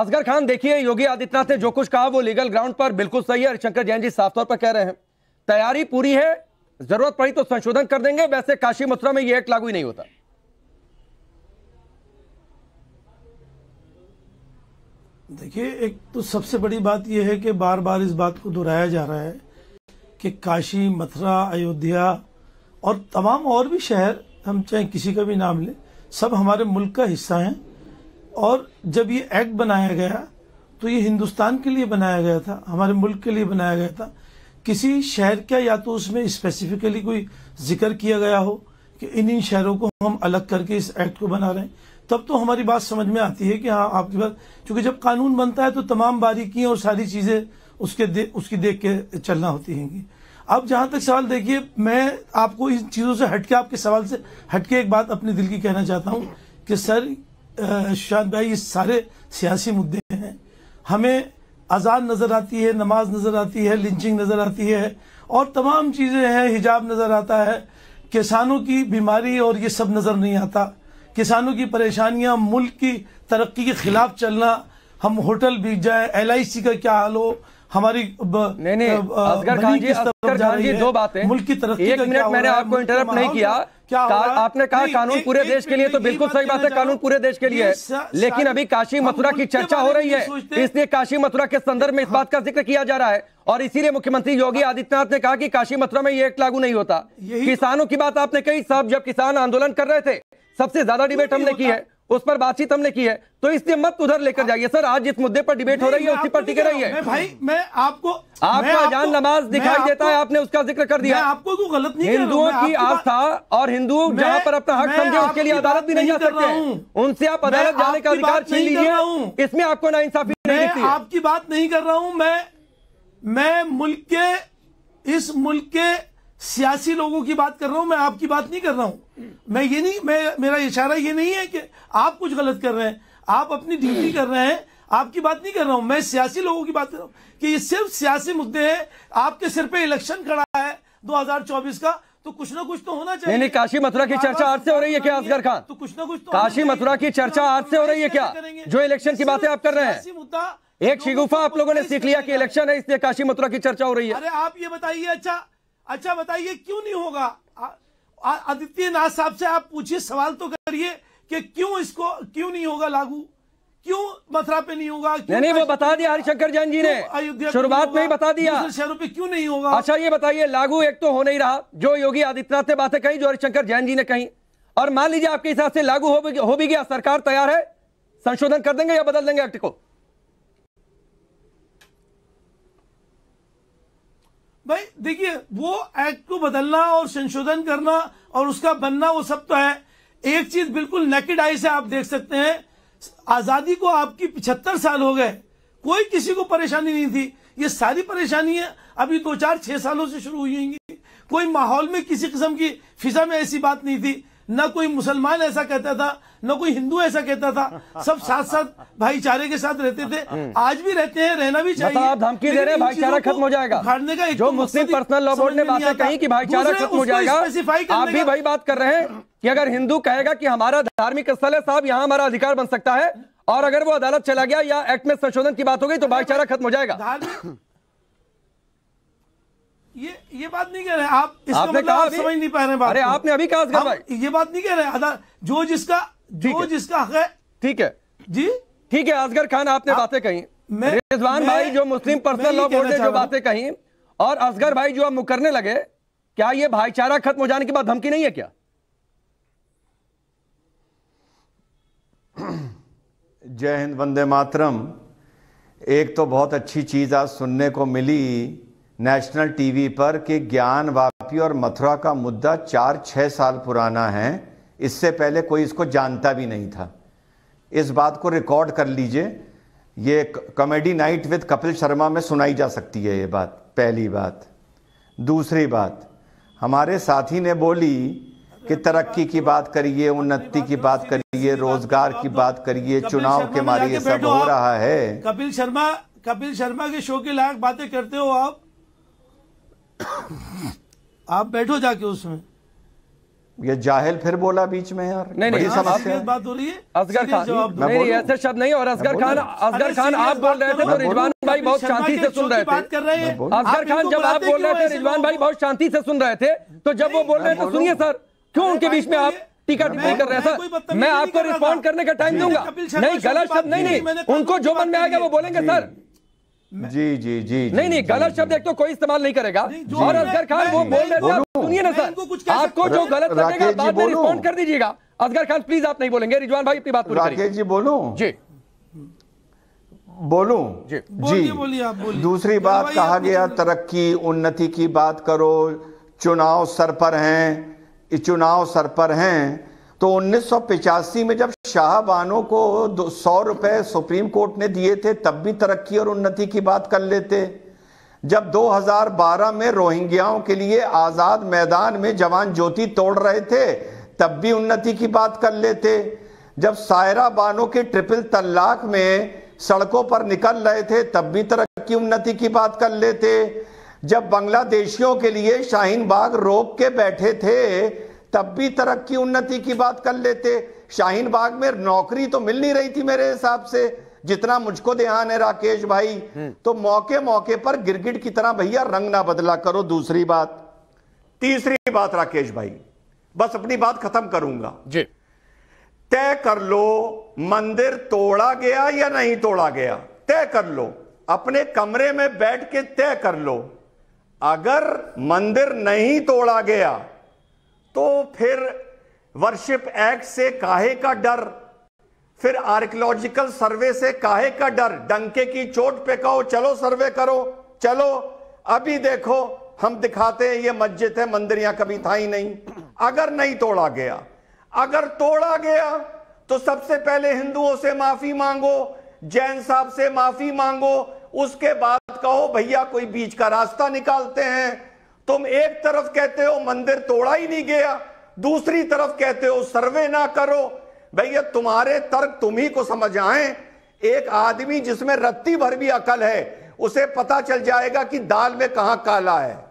असगर खान देखिए योगी आदित्यनाथ ने जो कुछ कहा वो लीगल ग्राउंड पर बिल्कुल सही है हरिशंकर जैन जी साफ तौर पर कह रहे हैं तैयारी पूरी है जरूरत पड़ी तो संशोधन कर देंगे वैसे काशी मथुरा में ये एक्ट लागू ही नहीं होता देखिए एक तो सबसे बड़ी बात यह है कि बार बार इस बात को दोहराया जा रहा है कि काशी मथुरा अयोध्या और तमाम और भी शहर हम चाहे किसी का भी नाम लें सब हमारे मुल्क का हिस्सा हैं और जब ये एक्ट बनाया गया तो ये हिंदुस्तान के लिए बनाया गया था हमारे मुल्क के लिए बनाया गया था किसी शहर का या तो उसमें स्पेसिफिकली कोई जिक्र किया गया हो कि इन इन शहरों को हम अलग करके इस एक्ट को बना रहे हैं तब तो हमारी बात समझ में आती है कि हाँ आपके पास क्योंकि जब कानून बनता है तो तमाम बारीकियाँ और सारी चीज़ें उसके दे, उसकी देख के चलना होती हैं अब जहाँ तक सवाल देखिए मैं आपको इन चीज़ों से हटके आपके सवाल से हटके एक बात अपने दिल की कहना चाहता हूँ कि सर शाद भाई ये सारे सियासी मुद्दे हैं हमें अजान नज़र आती है नमाज नज़र आती है लिंचिंग नज़र आती है और तमाम चीज़ें हैं हिजाब नज़र आता है किसानों की बीमारी और ये सब नज़र नहीं आता किसानों की परेशानियां मुल्क की तरक्की के खिलाफ चलना हम होटल बिक जाए एल का क्या हाल हो हमारी ब, नहीं नहीं असगर खान जी, असगर खान जी दो बातें मुल्क की तरक्की एक मिनट मैंने आपको इंटरप्ट नहीं किया क्या आपने कहा कानून पूरे देश के लिए तो बिल्कुल सही बात है कानून पूरे देश के लिए लेकिन अभी काशी मथुरा की चर्चा हो रही है इसलिए काशी मथुरा के संदर्भ में इस बात का जिक्र किया जा रहा है और इसीलिए मुख्यमंत्री योगी हाँ। आदित्यनाथ ने कहा कि काशी मथुरा में ये एक्ट लागू नहीं होता तो- किसानों की बात आपने कही साहब जब किसान आंदोलन कर रहे थे सबसे ज्यादा डिबेट हमने की है उस पर बातचीत हमने की है तो इसलिए मत उधर लेकर जाइए सर आज जिस मुद्दे पर डिबेट हो रही है उसी पर टिके रही है भाई मैं आपको आपका जान नमाज दिखाई देता है आपने उसका जिक्र कर दिया आपको को गलत नहीं हिंदुओं की आस्था और हिंदू जहां पर अपना हक समझे उसके लिए अदालत भी नहीं जा सकते उनसे आप अदालत जाने का अधिकार छीन लीजिए इसमें आपको ना इंसाफी नहीं आपकी बात नहीं कर रहा हूँ मैं मैं मुल्क के इस मुल्क के सियासी लोगों की बात कर रहा हूं मैं आपकी बात नहीं कर रहा हूं मैं ये नहीं मैं मेरा इशारा ये नहीं है कि आप कुछ गलत कर रहे हैं आप अपनी ड्यूटी कर रहे हैं आपकी बात नहीं कर रहा हूं मैं सियासी लोगों की बात कर रहा हूं कि ये सिर्फ सियासी मुद्दे हैं आपके सिर पे इलेक्शन खड़ा है 2024 का तो कुछ ना कुछ तो होना चाहिए नहीं, नहीं काशी मथुरा की चर्चा आज से हो रही है क्या असगर खान तो कुछ ना कुछ तो काशी मथुरा की चर्चा आज से हो रही है तो क्या जो इलेक्शन की बातें आप कर रहे हैं एक शिगुफा आप लोगों ने सीख लिया कि इलेक्शन है इसलिए काशी मथुरा की चर्चा हो रही है अरे आप ये बताइए अच्छा अच्छा बताइए क्यों नहीं होगा आदित्य नाथ साहब से आप पूछिए सवाल तो करिए कि क्यों इसको क्यों नहीं होगा लागू क्यों मथुरा पे नहीं होगा नहीं नहीं वो बता दिया हरिशंकर जैन जी ने शुरुआत में ही बता दिया शहरों पे क्यों नहीं होगा अच्छा ये बताइए लागू एक तो हो नहीं रहा जो योगी आदित्यनाथ ने बातें कही जो हरिशंकर जैन जी ने कही और मान लीजिए आपके हिसाब से लागू हो भी, हो भी गया सरकार तैयार है संशोधन कर देंगे या बदल देंगे एक्ट को देखिए वो एक्ट को बदलना और संशोधन करना और उसका बनना वो सब तो है एक चीज बिल्कुल नेकेड आई से आप देख सकते हैं आजादी को आपकी पिछहत्तर साल हो गए कोई किसी को परेशानी नहीं थी ये सारी परेशानियां अभी दो चार छह सालों से शुरू हुई होंगी कोई माहौल में किसी किस्म की फिजा में ऐसी बात नहीं थी ना कोई मुसलमान ऐसा कहता था ना कोई हिंदू ऐसा कहता था सब साथ साथ भाईचारे के साथ रहते थे आज भी रहते हैं रहना भी चाहिए मतलब आप धमकी दे रहे हैं भाईचारा खत्म हो जाएगा उखाड़ने का जो तो मुस्लिम पर्सनल लॉ बोर्ड ने बातें कही कि भाईचारा खत्म हो जाएगा आप भी वही बात कर रहे हैं कि अगर हिंदू कहेगा कि हमारा धार्मिक स्थल है साहब यहाँ हमारा अधिकार बन सकता है और अगर वो अदालत चला गया या एक्ट में संशोधन की बात हो गई तो भाईचारा खत्म हो जाएगा ये ये बात नहीं कह रहे आप इसका मतलब आप समझ नहीं पा रहे बात अरे आपने अभी कहा ये बात नहीं कह रहे जो जिसका जो जिसका हक है ठीक है जी ठीक है असगर खान आपने बातें कही रिजवान भाई जो मुस्लिम पर्सनल लॉ बोर्ड ने जो बातें कही और असगर भाई जो आप मुकरने लगे क्या ये भाईचारा खत्म हो जाने के बाद धमकी नहीं है क्या जय हिंद वंदे मातरम एक तो बहुत अच्छी चीज़ आज सुनने को मिली नेशनल टीवी पर कि ज्ञान वापी और मथुरा का मुद्दा चार छह साल पुराना है इससे पहले कोई इसको जानता भी नहीं था इस बात को रिकॉर्ड कर लीजिए ये Comedy Night with Kapil Sharma में सुनाई जा सकती है ये बात पहली बात दूसरी बात हमारे साथी ने बोली कि तरक्की की बात करिए उन्नति की बात करिए रोजगार की बात करिए चुनाव के मारे ये सब हो रहा है कपिल शर्मा कपिल शर्मा के शो के लायक बातें करते हो आप आप बैठो जाके उसमें ये जाहिल फिर बोला बीच में यार नहीं नहीं समस्या बात हो रही है असगर खान नहीं नहीं ऐसे शब्द नहीं और असगर खान असगर खान आप बोल रहे थे तो रिजवान भाई बहुत शांति से सुन रहे थे असगर खान जब आप बोल रहे थे रिजवान भाई बहुत शांति से सुन रहे थे तो जब वो बोल रहे थे सुनिए सर क्यों उनके बीच में आप टीका टिप्पणी कर रहे सर मैं आपको रिस्पॉन्ड करने का टाइम दूंगा नहीं गलत शब्द नहीं नहीं उनको जो मन में आएगा वो बोलेंगे सर जी जी जी नहीं नहीं गलत शब्द एक तो कोई इस्तेमाल नहीं करेगा और असगर खान वो बोल रहे थे सुनिए ना सर आपको जो गलत लगेगा बाद में रिस्पॉन्ड कर दीजिएगा असगर खान प्लीज आप नहीं बोलेंगे रिजवान भाई अपनी बात राकेश जी बोलूं जी बोलू जी जी बोलिए आप बोलिए दूसरी बात कहा गया तरक्की उन्नति की बात करो चुनाव सर पर हैं चुनाव सर पर हैं तो उन्नीस में जब शाहबानों को सौ रुपए सुप्रीम कोर्ट ने दिए थे तब भी तरक्की और उन्नति की बात कर लेते जब 2012 में रोहिंग्याओं के लिए आज़ाद मैदान में जवान ज्योति तोड़ रहे थे तब भी उन्नति की बात कर लेते जब सायरा बानो के ट्रिपल तलाक में सड़कों पर निकल रहे थे तब भी तरक्की उन्नति की बात कर लेते जब बांग्लादेशियों के लिए शाहीन बाग रोक के बैठे थे तब भी तरक्की उन्नति की बात कर लेते शाहीन बाग में नौकरी तो मिल नहीं रही थी मेरे हिसाब से जितना मुझको ध्यान है राकेश भाई हम्म। तो मौके मौके पर गिरगिट की तरह भैया रंग ना बदला करो दूसरी बात तीसरी बात राकेश भाई बस अपनी बात खत्म करूंगा जी तय कर लो मंदिर तोड़ा गया या नहीं तोड़ा गया तय कर लो अपने कमरे में बैठ के तय कर लो अगर मंदिर नहीं तोड़ा गया तो फिर वर्शिप एक्ट से काहे का डर फिर आर्कियोलॉजिकल सर्वे से काहे का डर डंके की चोट पे कहो चलो सर्वे करो चलो अभी देखो हम दिखाते हैं ये मस्जिद है मंदिर यहां कभी था ही नहीं अगर नहीं तोड़ा गया अगर तोड़ा गया तो सबसे पहले हिंदुओं से माफी मांगो जैन साहब से माफी मांगो उसके बाद कहो भैया कोई बीच का रास्ता निकालते हैं तुम एक तरफ कहते हो मंदिर तोड़ा ही नहीं गया दूसरी तरफ कहते हो सर्वे ना करो भैया तुम्हारे तर्क तुम ही को समझ आए एक आदमी जिसमें रत्ती भर भी अकल है उसे पता चल जाएगा कि दाल में कहा काला है